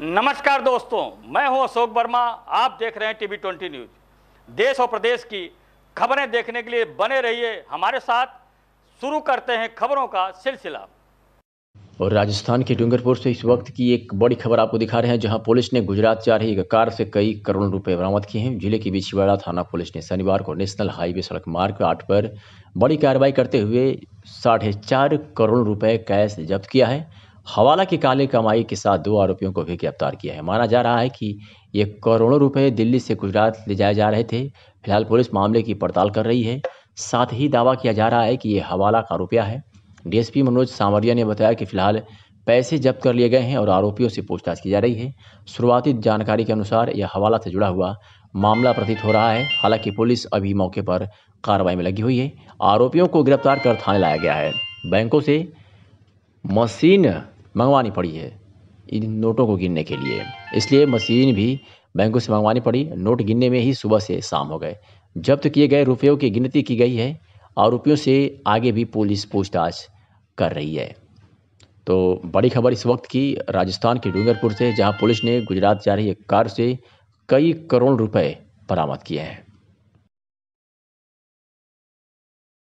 नमस्कार दोस्तों मैं हूं अशोक वर्मा आप देख रहे हैं टीवी ट्वेंटी न्यूज देश और प्रदेश की खबरें देखने के लिए बने रहिए हमारे साथ शुरू करते हैं खबरों का सिलसिला और राजस्थान के डूंगरपुर से इस वक्त की एक बड़ी खबर आपको दिखा रहे हैं जहां पुलिस ने गुजरात जा रही एक कार से कई करोड़ रुपए बरामद किए हैं जिले की बिछवाड़ा थाना पुलिस ने शनिवार को नेशनल हाईवे सड़क मार्ग आठ पर बड़ी कार्रवाई करते हुए साढ़े चार करोड़ रुपए कैश जब्त किया है हवाला की काले कमाई के साथ दो आरोपियों को भी गिरफ्तार किया है माना जा रहा है कि ये करोड़ों रुपए दिल्ली से गुजरात ले जाए जा रहे थे फिलहाल पुलिस मामले की पड़ताल कर रही है साथ ही दावा किया जा रहा है कि ये हवाला का रुपया है डीएसपी मनोज सांवरिया ने बताया कि फिलहाल पैसे जब्त कर लिए गए हैं और आरोपियों से पूछताछ की जा रही है शुरुआती जानकारी के अनुसार यह हवाला से जुड़ा हुआ मामला प्रतीत हो रहा है हालांकि पुलिस अभी मौके पर कार्रवाई में लगी हुई है आरोपियों को गिरफ्तार कर थाने लाया गया है बैंकों से मशीन मंगवानी पड़ी है इन नोटों को गिनने के लिए इसलिए मशीन भी बैंकों से मंगवानी पड़ी नोट गिनने में ही सुबह से शाम हो गए जब्त किए गए रुपयों की गिनती की गई है आरोपियों से आगे भी पुलिस पूछताछ कर रही है तो बड़ी खबर इस वक्त की राजस्थान के डूंगरपुर से जहां पुलिस ने गुजरात जा रही एक कार से कई करोड़ रुपए बरामद किए हैं